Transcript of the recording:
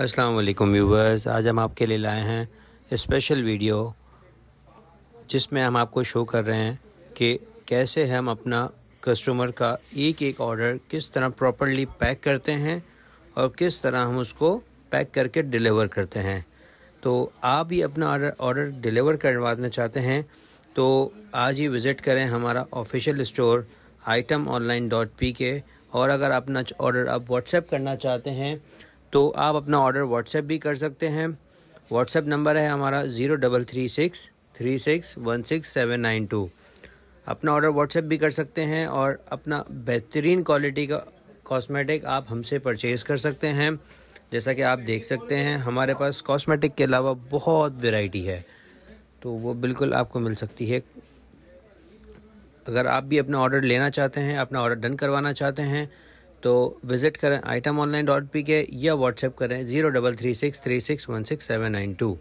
अस्सलाम वालेकुम व्यूवर्स आज हम आपके लिए लाए हैं स्पेशल वीडियो जिसमें हम आपको शो कर रहे हैं कि कैसे हम अपना कस्टमर का एक एक ऑर्डर किस तरह प्रॉपरली पैक करते हैं और किस तरह हम उसको पैक करके डिलीवर करते हैं तो आप भी अपना ऑर्डर ऑर्डर डिलीवर करवाना चाहते हैं तो आज ही विज़िट करें हमारा official store item online dot P K और अगर अपना ऑर्डर आप व्हाट्सएप करना चाहते हैं तो आप अपना ऑर्डर व्हाट्सएप भी कर सकते हैं व्हाट्सएप नंबर है हमारा zero double three six three six one six seven nine two अपना ऑर्डर व्हाट्सएप भी कर सकते हैं और अपना बेहतरीन क्वालिटी का कॉस्मेटिक आप हमसे परचेज़ कर सकते हैं जैसा कि आप देख सकते हैं हमारे पास कॉस्मेटिक के अलावा बहुत वेराइटी है तो वो बिल्कुल आपको मिल सकती है अगर आप भी अपना ऑर्डर लेना चाहते हैं अपना ऑर्डर डन करवाना चाहते हैं तो विजिट करें आइटम ऑनलाइन डॉट पी के या व्हाट्सएप करें zero double three six three six one six seven nine to